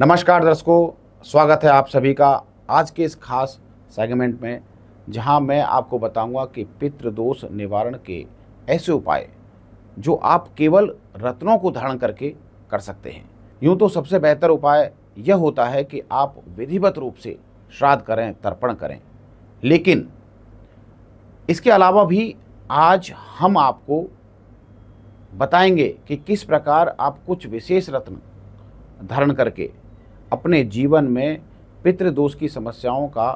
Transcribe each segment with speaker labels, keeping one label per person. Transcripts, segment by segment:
Speaker 1: नमस्कार दर्शकों स्वागत है आप सभी का आज के इस खास सेगमेंट में जहां मैं आपको बताऊंगा कि पितृदोष निवारण के ऐसे उपाय जो आप केवल रत्नों को धारण करके कर सकते हैं यूं तो सबसे बेहतर उपाय यह होता है कि आप विधिवत रूप से श्राद्ध करें तर्पण करें लेकिन इसके अलावा भी आज हम आपको बताएंगे कि किस प्रकार आप कुछ विशेष रत्न धारण करके अपने जीवन में पितृदोष की समस्याओं का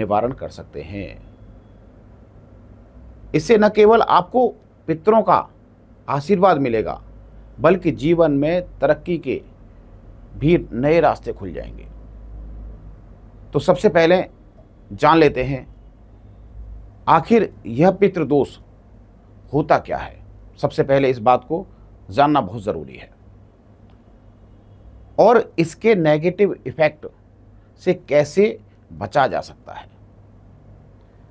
Speaker 1: निवारण कर सकते हैं इससे न केवल आपको पितरों का आशीर्वाद मिलेगा बल्कि जीवन में तरक्की के भी नए रास्ते खुल जाएंगे तो सबसे पहले जान लेते हैं आखिर यह पितृदोष होता क्या है सबसे पहले इस बात को जानना बहुत ज़रूरी है और इसके नेगेटिव इफ़ेक्ट से कैसे बचा जा सकता है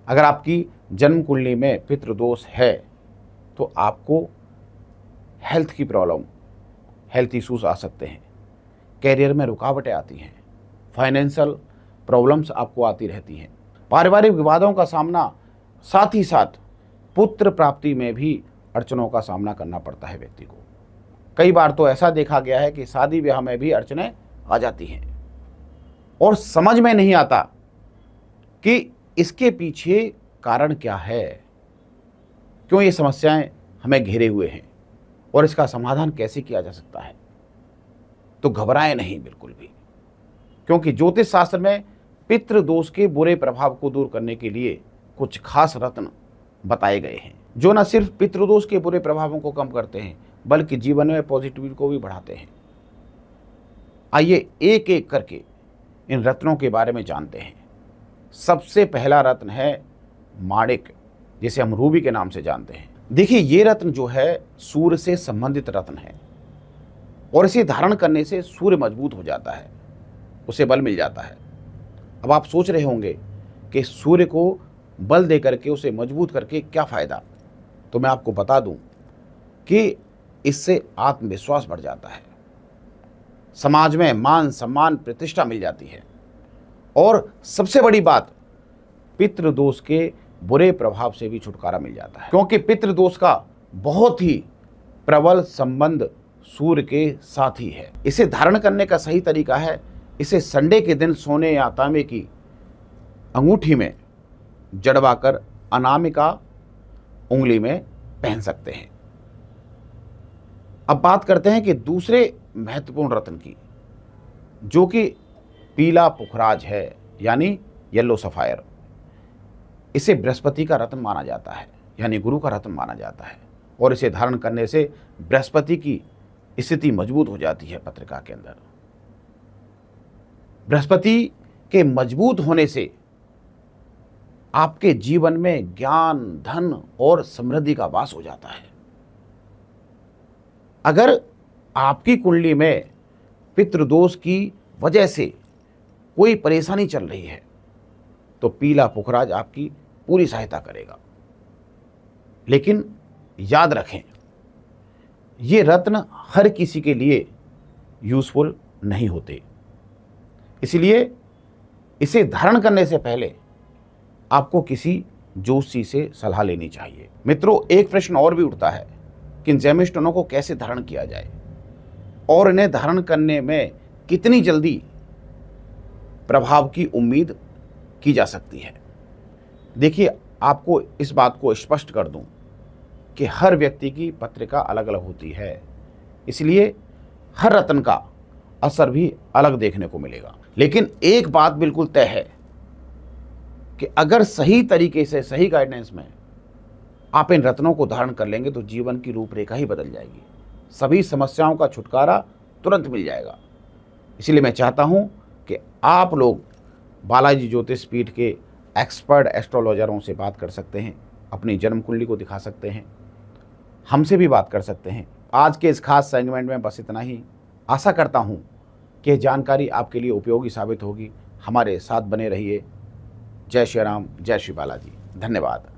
Speaker 1: अगर आपकी जन्म कुंडली में पितृदोष है तो आपको हेल्थ की प्रॉब्लम हेल्थ इश्यूज आ सकते हैं कैरियर में रुकावटें आती हैं फाइनेंशियल प्रॉब्लम्स आपको आती रहती हैं पारिवारिक विवादों का सामना साथ ही साथ पुत्र प्राप्ति में भी अड़चनों का सामना करना पड़ता है व्यक्ति को कई बार तो ऐसा देखा गया है कि शादी ब्याह में भी अड़चने आ जाती हैं और समझ में नहीं आता कि इसके पीछे कारण क्या है क्यों ये समस्याएं हमें घेरे हुए हैं और इसका समाधान कैसे किया जा सकता है तो घबराएं नहीं बिल्कुल भी क्योंकि ज्योतिष शास्त्र में पितृदोष के बुरे प्रभाव को दूर करने के लिए कुछ खास रत्न बताए गए हैं जो न सिर्फ पितृदोष के बुरे प्रभावों को कम करते हैं बल्कि जीवन में पॉजिटिविटी को भी बढ़ाते हैं आइए एक एक करके इन रत्नों के बारे में जानते हैं सबसे पहला रत्न है माणिक जिसे हम रूबी के नाम से जानते हैं देखिए ये रत्न जो है सूर्य से संबंधित रत्न है और इसे धारण करने से सूर्य मजबूत हो जाता है उसे बल मिल जाता है अब आप सोच रहे होंगे कि सूर्य को बल दे करके उसे मजबूत करके क्या फ़ायदा तो मैं आपको बता दूं कि इससे आत्मविश्वास बढ़ जाता है समाज में मान सम्मान प्रतिष्ठा मिल जाती है और सबसे बड़ी बात पितृदोष के बुरे प्रभाव से भी छुटकारा मिल जाता है क्योंकि पितृदोष का बहुत ही प्रबल संबंध सूर्य के साथ ही है इसे धारण करने का सही तरीका है इसे संडे के दिन सोने या तांबे की अंगूठी में जड़वाकर अनामिका उंगली में पहन सकते हैं अब बात करते हैं कि दूसरे महत्वपूर्ण रत्न की जो कि पीला पुखराज है यानी येलो सफ़ायर इसे बृहस्पति का रत्न माना जाता है यानी गुरु का रत्न माना जाता है और इसे धारण करने से बृहस्पति की स्थिति मजबूत हो जाती है पत्रिका के अंदर बृहस्पति के मजबूत होने से आपके जीवन में ज्ञान धन और समृद्धि का वास हो जाता है अगर आपकी कुंडली में पितृदोष की वजह से कोई परेशानी चल रही है तो पीला पुखराज आपकी पूरी सहायता करेगा लेकिन याद रखें ये रत्न हर किसी के लिए यूज़फुल नहीं होते इसलिए इसे धारण करने से पहले आपको किसी जोशी से सलाह लेनी चाहिए मित्रों एक प्रश्न और भी उठता है कि इन जैमिस्टनों को कैसे धारण किया जाए और इन्हें धारण करने में कितनी जल्दी प्रभाव की उम्मीद की जा सकती है देखिए आपको इस बात को स्पष्ट कर दूं कि हर व्यक्ति की पत्रिका अलग अलग होती है इसलिए हर रत्न का असर भी अलग देखने को मिलेगा लेकिन एक बात बिल्कुल तय है कि अगर सही तरीके से सही गाइडेंस में आप इन रत्नों को धारण कर लेंगे तो जीवन की रूपरेखा ही बदल जाएगी सभी समस्याओं का छुटकारा तुरंत मिल जाएगा इसलिए मैं चाहता हूँ कि आप लोग बालाजी ज्योतिष पीठ के एक्सपर्ट एस्ट्रोलॉजरों से बात कर सकते हैं अपनी जन्म कुंडली को दिखा सकते हैं हमसे भी बात कर सकते हैं आज के इस खास सेगमेंट में बस इतना ही आशा करता हूँ कि जानकारी आपके लिए उपयोगी साबित होगी हमारे साथ बने रहिए जय श्री राम जय श्री बालाजी धन्यवाद